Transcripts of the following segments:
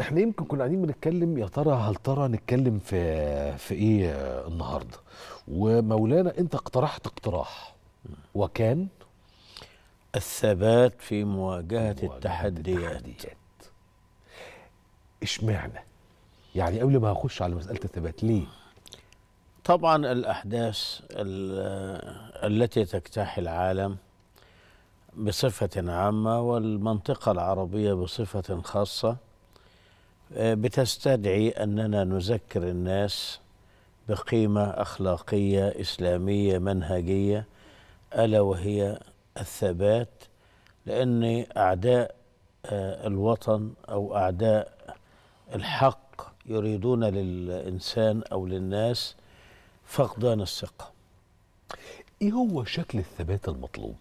احنا يمكن كنا قاعدين بنتكلم يا ترى هل ترى نتكلم في في ايه النهارده ومولانا انت اقترحت اقتراح وكان الثبات في مواجهه, مواجهة التحديات, التحديات. اشمعنى يعني قبل ما اخش على مساله الثبات ليه طبعا الاحداث التي تجتاح العالم بصفه عامه والمنطقه العربيه بصفه خاصه آه، بتستدعي اننا نذكر الناس بقيمه اخلاقيه اسلاميه منهجيه الا وهي الثبات لان اعداء آه، الوطن او اعداء الحق يريدون للانسان او للناس فقدان الثقه ايه هو شكل الثبات المطلوب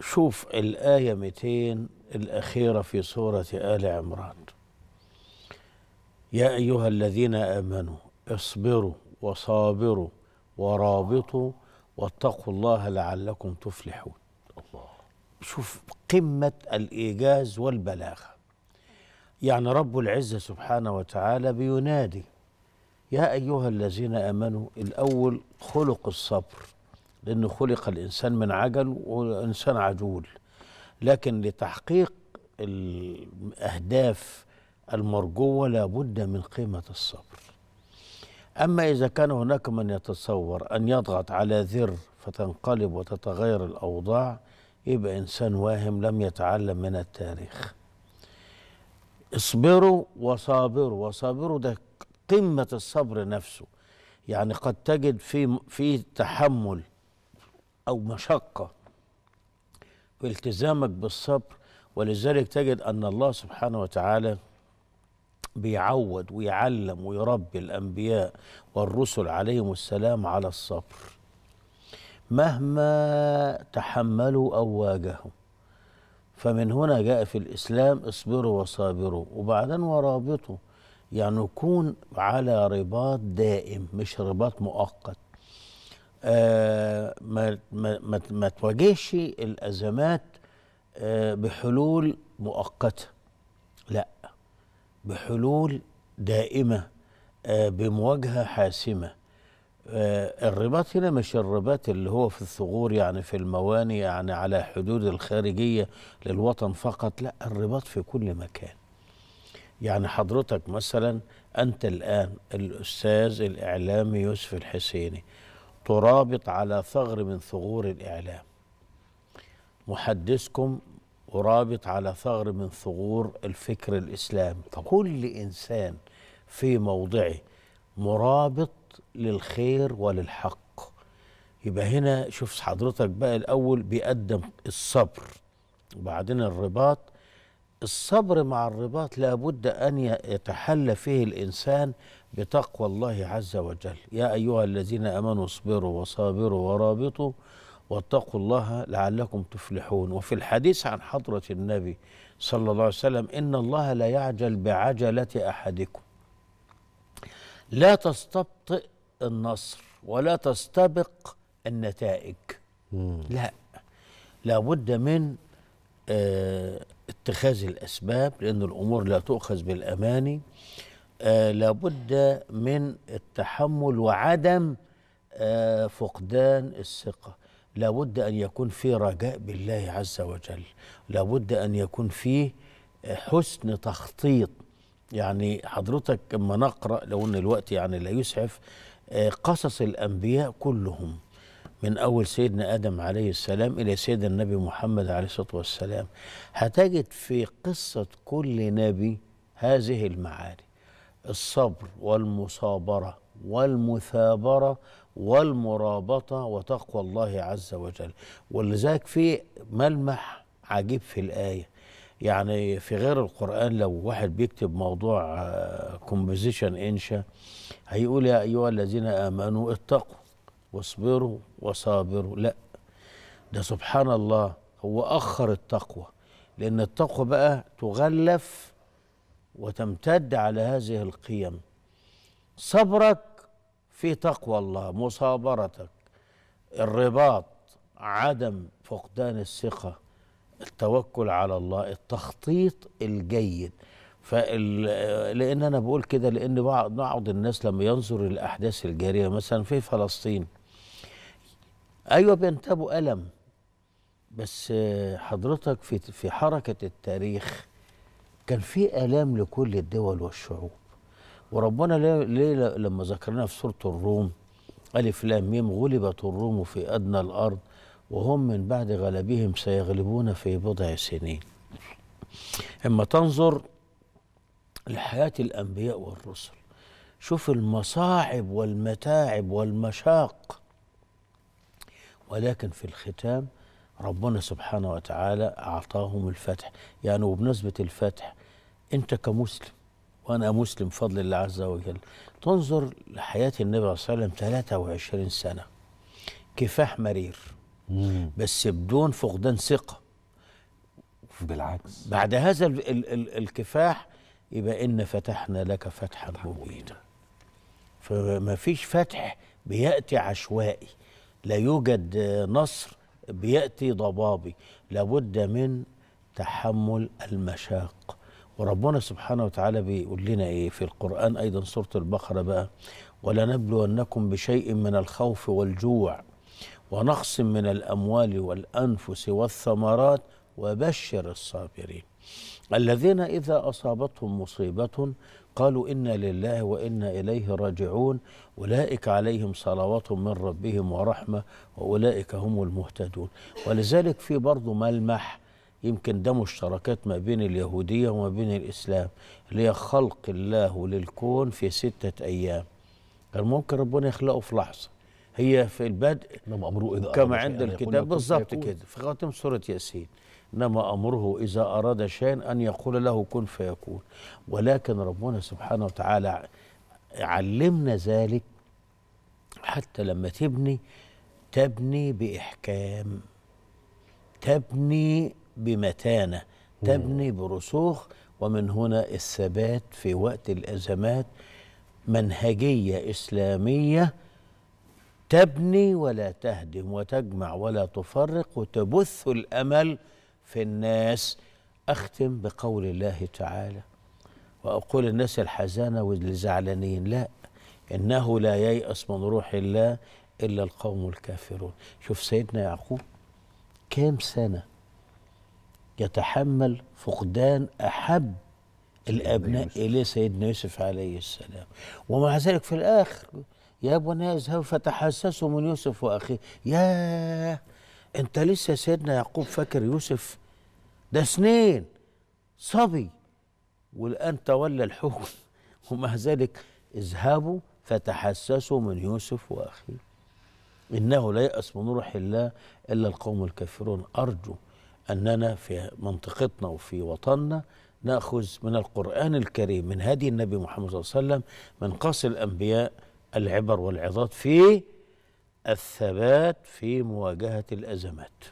شوف الايه 200 الاخيره في سوره ال عمران يا أيها الذين آمنوا اصبروا وصابروا ورابطوا واتقوا الله لعلكم تفلحون الله شوف قمة الإيجاز والبلاغة يعني رب العزة سبحانه وتعالى بينادي يا أيها الذين آمنوا الأول خلق الصبر لأنه خلق الإنسان من عجل وإنسان عجول لكن لتحقيق الأهداف المرجوة لابد من قيمة الصبر أما إذا كان هناك من يتصور أن يضغط على ذر فتنقلب وتتغير الأوضاع يبقى إنسان واهم لم يتعلم من التاريخ اصبروا وصابروا وصابروا ده قمة الصبر نفسه يعني قد تجد في في تحمل أو مشقة في التزامك بالصبر ولذلك تجد أن الله سبحانه وتعالى بيعود ويعلم ويربي الأنبياء والرسل عليهم السلام على الصبر مهما تحملوا أو واجهوا فمن هنا جاء في الإسلام اصبروا وصابروا وبعدين ورابطوا يعني يكون على رباط دائم مش رباط مؤقت آه ما, ما, ما, ما تواجهش الأزمات آه بحلول مؤقتة لا بحلول دائمه آه، بمواجهه حاسمه آه، الرباط هنا مش الرباط اللي هو في الثغور يعني في المواني يعني على حدود الخارجيه للوطن فقط لا الرباط في كل مكان يعني حضرتك مثلا انت الان الاستاذ الاعلامي يوسف الحسيني ترابط على ثغر من ثغور الاعلام محدثكم ورابط على ثغر من ثغور الفكر الإسلامي طب. كل إنسان في موضعه مرابط للخير وللحق يبقى هنا شوف حضرتك بقى الأول بيقدم الصبر وبعدين الرباط الصبر مع الرباط لابد أن يتحلى فيه الإنسان بتقوى الله عز وجل يا أيها الذين أمنوا اصبروا وصابروا ورابطوا واتقوا الله لعلكم تفلحون وفي الحديث عن حضرة النبي صلى الله عليه وسلم إن الله لا يعجل بعجلة أحدكم لا تستبطئ النصر ولا تستبق النتائج لا لا لابد من آه، اتخاذ الأسباب لأن الأمور لا تؤخذ بالأماني آه، لا لابد من التحمل وعدم آه، فقدان الثقة لابد أن يكون في رجاء بالله عز وجل لابد أن يكون في حسن تخطيط يعني حضرتك اما نقرا لو ان الوقت يعني لا يسعف آه، قصص الانبياء كلهم من اول سيدنا ادم عليه السلام الى سيدنا النبي محمد عليه الصلاه والسلام هتجد في قصه كل نبي هذه المعاني الصبر والمصابره والمثابرة والمرابطة وتقوى الله عز وجل ولذلك في ملمح عجيب في الآية يعني في غير القرآن لو واحد بيكتب موضوع كومبوزيشن آه، إنشا هيقول يا أيها الذين آمنوا اتقوا واصبروا وصابروا لا ده سبحان الله هو أخر التقوى لأن التقوى بقى تغلف وتمتد على هذه القيم صبرك في تقوى الله مصابرتك الرباط عدم فقدان الثقة التوكل على الله التخطيط الجيد فال... لان انا بقول كده لان بعض بعض الناس لما ينظر للاحداث الجاريه مثلا في فلسطين ايوه بينتابوا الم بس حضرتك في في حركه التاريخ كان في الام لكل الدول والشعوب وربنا ليه, ليه لما ذكرنا في سوره الروم الف لام ميم غلبت الروم في ادنى الارض وهم من بعد غلبهم سيغلبون في بضع سنين اما تنظر لحياه الانبياء والرسل شوف المصاعب والمتاعب والمشاق ولكن في الختام ربنا سبحانه وتعالى اعطاهم الفتح يعني وبمناسبه الفتح انت كمسلم وأنا مسلم بفضل الله عز وجل تنظر لحياة النبي صلى الله عليه وسلم 23 سنة كفاح مرير مم. بس بدون فقدان ثقة بالعكس بعد هذا ال ال ال الكفاح يبقى إن فتحنا لك فتحا مبينا فما فيش فتح بيأتي عشوائي لا يوجد نصر بيأتي ضبابي لابد من تحمل المشاق وربنا سبحانه وتعالى بيقول لنا ايه في القرآن أيضا سورة البقرة بقى ولنبلونكم بشيء من الخوف والجوع ونقص من الأموال والأنفس والثمرات وبشر الصابرين الذين إذا أصابتهم مصيبة قالوا إنا لله وإنا إليه راجعون أولئك عليهم صلوات من ربهم ورحمة وأولئك هم المهتدون ولذلك في برضه ملمح يمكن ده مشتركات ما بين اليهودية وما بين الإسلام اللي هي خلق الله للكون في ستة أيام كان ممكن ربنا يخلقه في لحظة هي في البدء إنما أمره إذا كما عند الكتاب بالظبط كده في خاتم سورة ياسين إنما أمره إذا أراد شيئا أن يقول له كن فيكون ولكن ربنا سبحانه وتعالى علمنا ذلك حتى لما تبني تبني بإحكام تبني بمتانه تبني برسوخ ومن هنا الثبات في وقت الازمات منهجيه اسلاميه تبني ولا تهدم وتجمع ولا تفرق وتبث الامل في الناس اختم بقول الله تعالى واقول الناس الحزانه والزعلانين لا انه لا ييأس من روح الله الا القوم الكافرون شوف سيدنا يعقوب كام سنه يتحمل فقدان أحب الأبناء إليه سيدنا يوسف عليه السلام ومع ذلك في الآخر يا بني اذهبوا فتحسسوا من يوسف وأخيه يا أنت لسه سيدنا يعقوب فاكر يوسف ده سنين صبي والآن تولى الحكم ومع ذلك اذهبوا فتحسسوا من يوسف وأخيه إنه لا يأس من روح الله إلا القوم الكافرون أرجو أننا في منطقتنا وفي وطننا نأخذ من القرآن الكريم من هدي النبي محمد صلى الله عليه وسلم من قص الأنبياء العبر والعظات في الثبات في مواجهة الأزمات